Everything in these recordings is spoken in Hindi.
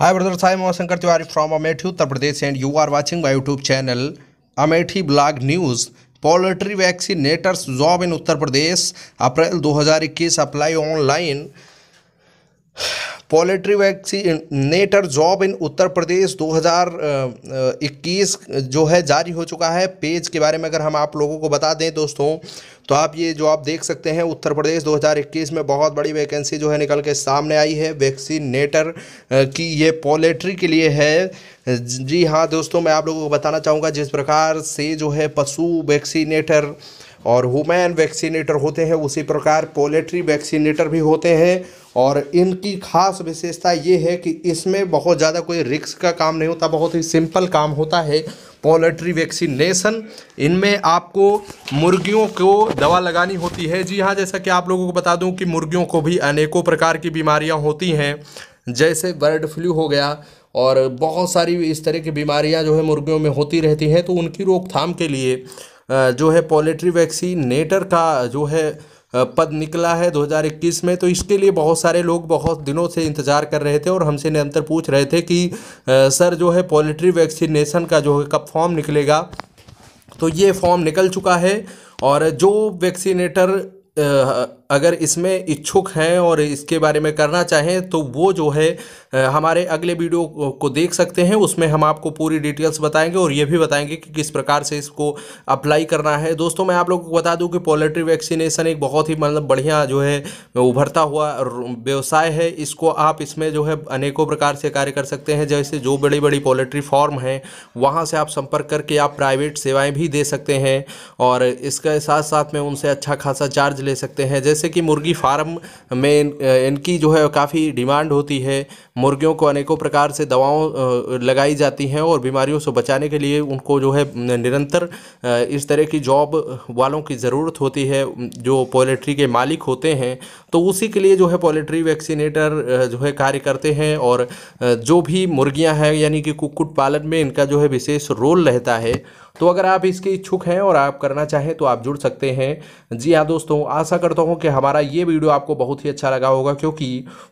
हाय ब्रदर्स हाय मैं Shankar Tiwari from Amethi Uttar Pradesh and you are watching my YouTube channel Amethi blog news poultry vaccinators job in Uttar Pradesh April 2021 apply online poultry vaccinator job in Uttar Pradesh 2021 जो है जारी हो चुका है पेज के बारे में अगर हम आप लोगों को बता दें दोस्तों तो आप ये जो आप देख सकते हैं उत्तर प्रदेश 2021 में बहुत बड़ी वैकेंसी जो है निकल के सामने आई है वैक्सीनेटर की ये पोलेट्री के लिए है जी हाँ दोस्तों मैं आप लोगों को बताना चाहूँगा जिस प्रकार से जो है पशु वैक्सीनेटर और हुमैन वैक्सीनेटर होते हैं उसी प्रकार पोलेट्री वैक्सीनेटर भी होते हैं और इनकी खास विशेषता ये है कि इसमें बहुत ज़्यादा कोई रिक्स का काम नहीं होता बहुत ही सिंपल काम होता है पोल्ट्री वैक्सीनेशन इनमें आपको मुर्गियों को दवा लगानी होती है जी हाँ जैसा कि आप लोगों को बता दूं कि मुर्गियों को भी अनेकों प्रकार की बीमारियां होती हैं जैसे बर्ड फ्लू हो गया और बहुत सारी इस तरह की बीमारियां जो है मुर्गियों में होती रहती हैं तो उनकी रोकथाम के लिए जो है पोल्ट्री वैक्सीनेटर का जो है पद निकला है 2021 में तो इसके लिए बहुत सारे लोग बहुत दिनों से इंतज़ार कर रहे थे और हमसे निरंतर पूछ रहे थे कि सर जो है पोल्ट्री वैक्सीनेशन का जो है कब फॉर्म निकलेगा तो ये फॉर्म निकल चुका है और जो वैक्सीनेटर अगर इसमें इच्छुक हैं और इसके बारे में करना चाहें तो वो जो है हमारे अगले वीडियो को देख सकते हैं उसमें हम आपको पूरी डिटेल्स बताएंगे और ये भी बताएंगे कि किस प्रकार से इसको अप्लाई करना है दोस्तों मैं आप लोगों को बता दूं कि पोल्ट्री वैक्सीनेशन एक बहुत ही मतलब बढ़िया जो है उभरता हुआ व्यवसाय है इसको आप इसमें जो है अनेकों प्रकार से कार्य कर सकते हैं जैसे जो बड़ी बड़ी पोल्ट्री फार्म हैं वहाँ से आप संपर्क करके आप प्राइवेट सेवाएँ भी दे सकते हैं और इसके साथ साथ में उनसे अच्छा खासा चार्ज ले सकते हैं जैसे कि मुर्गी फार्म में इनकी जो है काफ़ी डिमांड होती है मुर्गियों को अनेकों प्रकार से दवाओं लगाई जाती हैं और बीमारियों से बचाने के लिए उनको जो है निरंतर इस तरह की जॉब वालों की ज़रूरत होती है जो पोल्ट्री के मालिक होते हैं तो उसी के लिए जो है पोल्ट्री वैक्सीनेटर जो है कार्य करते हैं और जो भी मुर्गियाँ हैं यानी कि कुक्कुट पालन में इनका जो है विशेष रोल रहता है तो अगर आप इसके इच्छुक हैं और आप करना चाहें तो आप जुड़ सकते हैं जी हाँ दोस्तों आशा करता हूँ कि हमारा ये वीडियो आपको बहुत ही अच्छा लगा होगा क्योंकि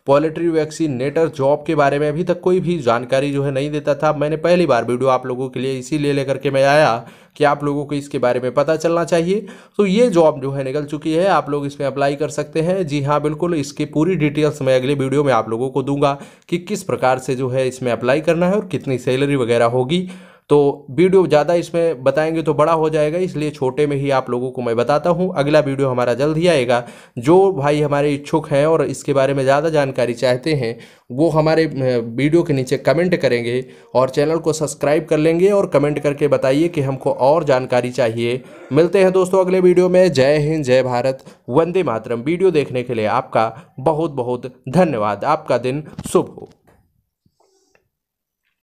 पॉलिट्री वैक्सीनेटर जॉब के बारे में अभी तक कोई भी जानकारी जो है नहीं देता था मैंने पहली बार वीडियो आप लोगों के लिए इसीलिए लेकर के मैं आया कि आप लोगों को इसके बारे में पता चलना चाहिए तो ये जॉब जो है निकल चुकी है आप लोग इसमें अप्लाई कर सकते हैं जी हाँ बिल्कुल इसकी पूरी डिटेल्स मैं अगले वीडियो में आप लोगों को दूंगा कि किस प्रकार से जो है इसमें अप्लाई करना है और कितनी सैलरी वगैरह होगी तो वीडियो ज़्यादा इसमें बताएंगे तो बड़ा हो जाएगा इसलिए छोटे में ही आप लोगों को मैं बताता हूँ अगला वीडियो हमारा जल्द ही आएगा जो भाई हमारे इच्छुक हैं और इसके बारे में ज़्यादा जानकारी चाहते हैं वो हमारे वीडियो के नीचे कमेंट करेंगे और चैनल को सब्सक्राइब कर लेंगे और कमेंट करके बताइए कि हमको और जानकारी चाहिए मिलते हैं दोस्तों अगले वीडियो में जय हिंद जय भारत वंदे मातरम वीडियो देखने के लिए आपका बहुत बहुत धन्यवाद आपका दिन शुभ हो